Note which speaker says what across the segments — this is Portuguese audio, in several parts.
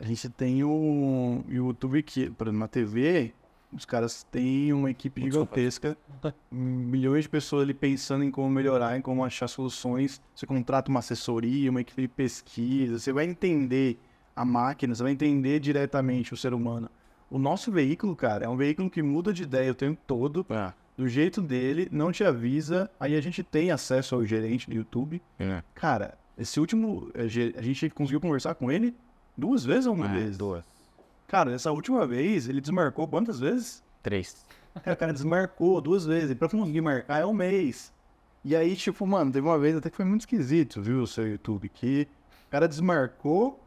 Speaker 1: A gente tem o YouTube que, por exemplo, na TV, os caras têm uma equipe gigantesca, tá. milhões de pessoas ali pensando em como melhorar, em como achar soluções. Você contrata uma assessoria, uma equipe de pesquisa, você vai entender a máquina, você vai entender diretamente o ser humano. O nosso veículo, cara, é um veículo que muda de ideia o tempo todo, é. do jeito dele, não te avisa. Aí a gente tem acesso ao gerente do YouTube. É. Cara, esse último, eh, a gente conseguiu conversar com ele Duas vezes ou uma é, vez? Duas. Cara, essa última vez, ele desmarcou quantas vezes? Três. Cara, é, o cara desmarcou duas vezes. E pra conseguir marcar é um mês. E aí, tipo, mano, teve uma vez até que foi muito esquisito, viu, o seu YouTube, que o cara desmarcou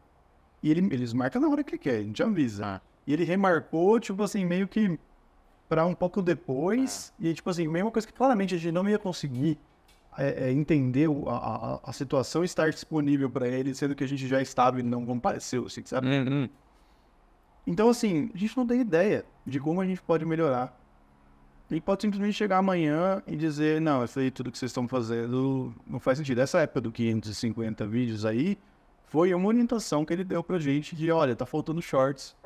Speaker 1: e ele, ele desmarca na hora que quer, a gente avisa. E ele remarcou, tipo assim, meio que pra um pouco depois. Ah. E, tipo assim, mesma coisa que claramente a gente não ia conseguir é, é, entender a, a, a, situação estar disponível para ele, sendo que a gente já estava e não compareceu, assim, sabe? Uhum. Então, assim, a gente não tem ideia de como a gente pode melhorar. E pode simplesmente chegar amanhã e dizer, não, isso aí tudo que vocês estão fazendo não faz sentido. Essa época do 550 vídeos aí foi uma orientação que ele deu pra gente de, olha, tá faltando shorts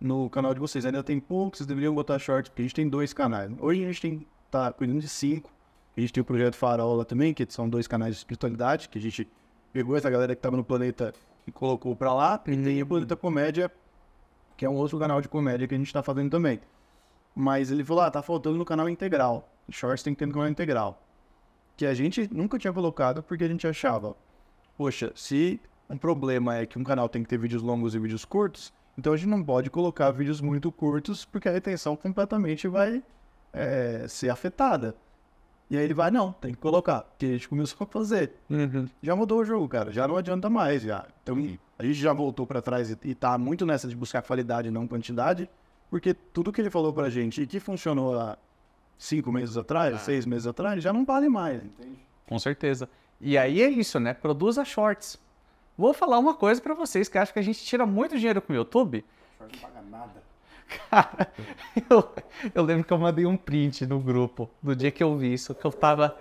Speaker 1: no canal de vocês. Ainda tem pouco, vocês deveriam botar shorts, porque a gente tem dois canais. Hoje a gente tem, tá cuidando de cinco a gente tem o projeto Farola também, que são dois canais de espiritualidade, que a gente pegou essa galera que estava no planeta e colocou para lá. E tem o uhum. Planeta Comédia, que é um outro canal de comédia que a gente está fazendo também. Mas ele falou, ah, tá faltando no canal integral. Shorts tem que ter no canal integral. Que a gente nunca tinha colocado porque a gente achava, poxa, se um problema é que um canal tem que ter vídeos longos e vídeos curtos, então a gente não pode colocar vídeos muito curtos porque a retenção completamente vai é, ser afetada. E aí ele vai, não, tem que colocar. Porque a gente começou a fazer. Uhum. Já mudou o jogo, cara. Já não adianta mais, já. Então, a gente já voltou para trás e, e tá muito nessa de buscar qualidade e não quantidade. Porque tudo que ele falou pra gente e que funcionou há cinco meses atrás, ah. seis meses atrás, já não vale mais,
Speaker 2: entende? Com certeza. E aí é isso, né? Produza shorts. Vou falar uma coisa para vocês que acho que a gente tira muito dinheiro com o YouTube.
Speaker 1: Short não paga nada. Cara,
Speaker 2: eu, eu lembro que eu mandei um print no grupo do dia que eu vi isso, que eu tava.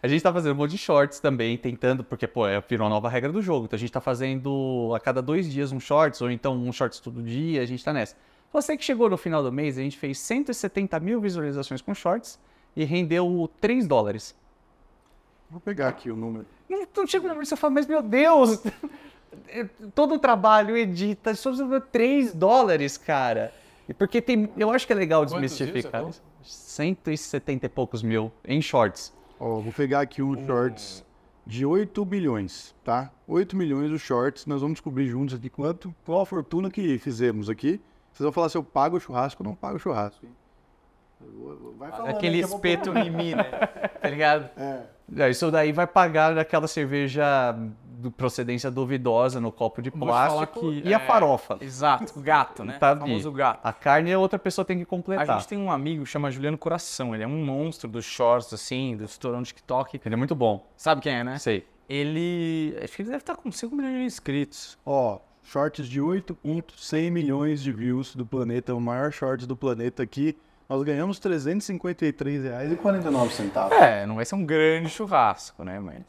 Speaker 2: A gente tá fazendo um monte de shorts também, tentando, porque, pô, é, virou a nova regra do jogo. Então a gente tá fazendo a cada dois dias um shorts, ou então um shorts todo dia, a gente tá nessa. Você que chegou no final do mês, a gente fez 170 mil visualizações com shorts e rendeu 3 dólares. Vou pegar aqui o número. Não, não chega o número, você fala, mas meu Deus, é, todo o trabalho, edita, só 3 dólares, cara. Porque tem, eu acho que é legal desmistificar isso. É 170 e poucos mil em shorts. Ó, vou pegar aqui um oh. shorts
Speaker 1: de 8 milhões, tá? 8 milhões os shorts, nós vamos descobrir juntos aqui quanto, qual a fortuna que fizemos aqui. Vocês vão falar se eu pago o churrasco ou não pago o churrasco, Vai falando, Aquele espeto em mim, né? Tá ligado? É. Isso daí
Speaker 2: vai pagar aquela cerveja procedência duvidosa no copo de plástico que, e é... a
Speaker 3: farofa. Exato, o gato, né? Tá o famoso gato. A
Speaker 2: carne é outra pessoa tem que
Speaker 3: completar. A gente tem um amigo chama Juliano Coração, ele é um monstro dos shorts, assim, do estourão de TikTok. Ele é muito bom. Sabe quem é, né? Sei.
Speaker 1: Ele. Acho que ele deve estar com 5 milhões de inscritos. Ó, oh, shorts de 8,100 milhões de views do planeta, o maior shorts do planeta aqui. Nós ganhamos R$ 353,49.
Speaker 3: É, não vai ser um grande churrasco, né?
Speaker 1: Mas.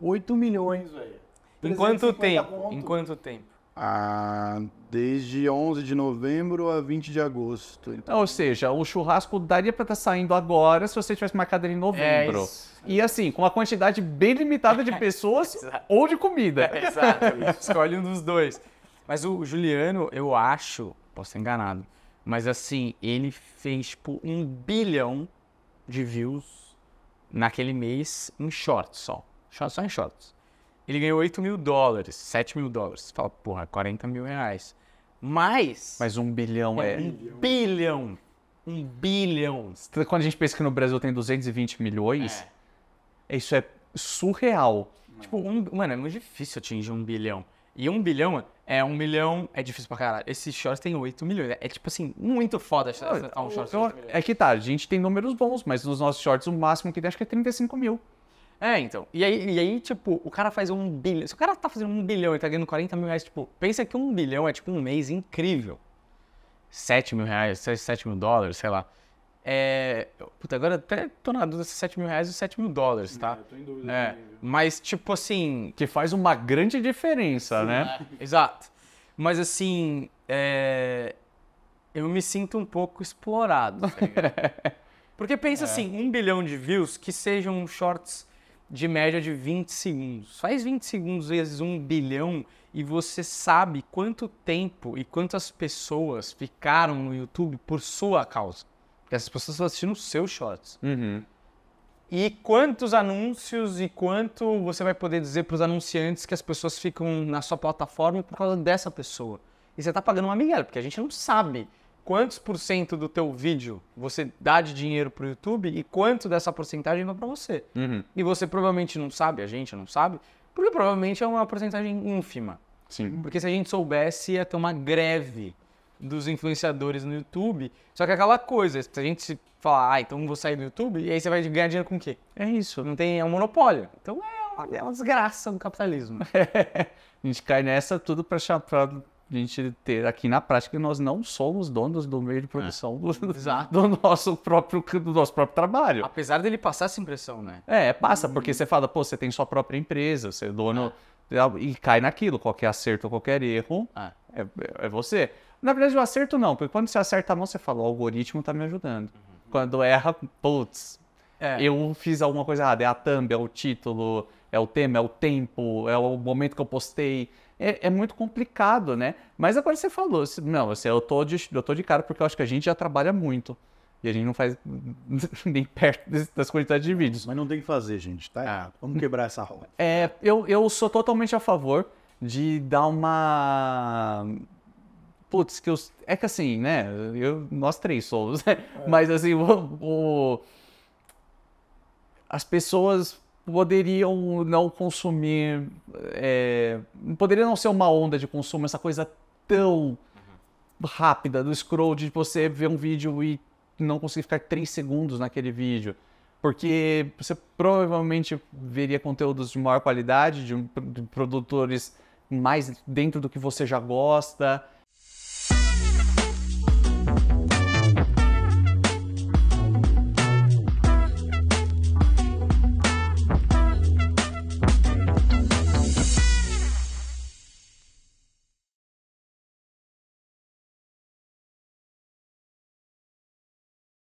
Speaker 1: 8 milhões, velho. Em quanto tempo? Conto. Em quanto tempo? Ah, desde 11 de novembro a 20 de agosto. Então. Ou seja, o
Speaker 2: churrasco daria para estar tá saindo agora se você tivesse marcado ele em novembro. É e assim, com uma quantidade
Speaker 3: bem limitada de pessoas ou de comida. É, exato, é escolhe um dos dois. Mas o Juliano, eu acho, posso ser enganado, mas assim, ele fez tipo um bilhão de views naquele mês em short só só em shorts. Ele ganhou 8 mil dólares, 7 mil dólares. Você fala, porra, 40 mil reais. Mas. Mas um bilhão é. é... Um bilhão! Um
Speaker 2: bilhão! Quando a gente pensa que no Brasil tem 220 milhões, é. isso é
Speaker 3: surreal. Tipo, um, mano, é muito difícil atingir um bilhão. E um bilhão é um milhão, é difícil pra caralho. Esse shorts tem 8 milhões. É, é, tipo assim, muito foda achar um shorts. é que tá,
Speaker 2: a gente tem números bons, mas nos nossos shorts o máximo que tem acho que é 35 mil.
Speaker 3: É, então. E aí, e aí, tipo, o cara faz um bilhão. Se o cara tá fazendo um bilhão e tá ganhando 40 mil reais, tipo, pensa que um bilhão é tipo um mês incrível. 7 mil reais, 7 mil dólares, sei lá. É. Puta, agora até tô na dúvida se 7 é mil reais ou 7 mil dólares, tá? É, tô em dúvida. É, mas, tipo assim. Que faz uma grande diferença, Sim, né? É. Exato. Mas, assim. É... Eu me sinto um pouco explorado, tá Porque pensa é. assim, um bilhão de views que sejam shorts de média de 20 segundos. Faz 20 segundos vezes 1 bilhão e você sabe quanto tempo e quantas pessoas ficaram no YouTube por sua causa. Porque essas pessoas estão assistindo os seus shorts. Uhum. E quantos anúncios e quanto você vai poder dizer para os anunciantes que as pessoas ficam na sua plataforma por causa dessa pessoa? E você está pagando uma migalha, porque a gente não sabe quantos por cento do teu vídeo você dá de dinheiro para o YouTube e quanto dessa porcentagem vai para você. Uhum. E você provavelmente não sabe, a gente não sabe, porque provavelmente é uma porcentagem ínfima. Sim. Porque se a gente soubesse, ia ter uma greve dos influenciadores no YouTube. Só que é aquela coisa, se a gente se falar, ah, então vou sair do YouTube, e aí você vai ganhar dinheiro com o quê? É isso. Não tem, é um monopólio. Então é uma, é uma desgraça do capitalismo.
Speaker 2: a gente cai nessa tudo para a gente ter aqui na prática que nós não somos donos do meio de produção
Speaker 3: é.
Speaker 2: do, do, nosso próprio, do nosso próprio trabalho.
Speaker 3: Apesar dele passar essa impressão, né?
Speaker 2: É, passa, uhum. porque você fala, pô, você tem sua própria empresa, você é dono. É. E cai naquilo, qualquer acerto, ou qualquer erro, é. É, é. é. você. Na verdade, o acerto não, porque quando você acerta a mão, você fala, o algoritmo tá me ajudando. Uhum. Quando erra, putz, é. eu fiz alguma coisa errada, é a thumb, é o título, é o tema, é o tempo, é o momento que eu postei é, é, muito complicado, né? Mas agora você falou, não, você eu, tô de, eu tô de cara porque eu acho que a gente já trabalha muito. E a gente não faz nem perto das quantidades de vídeos. Mas não tem que fazer, gente, tá ah. Vamos quebrar essa roda. É, eu, eu sou totalmente a favor de dar uma. Putz, que eu... é que assim, né? Eu, nós três somos, né? É. Mas assim, o, o... as pessoas poderiam não consumir, é, poderia não ser uma onda de consumo, essa coisa tão rápida do scroll de você ver um vídeo e não conseguir ficar três segundos naquele vídeo. Porque você provavelmente veria conteúdos de maior qualidade, de produtores mais dentro do que você já gosta.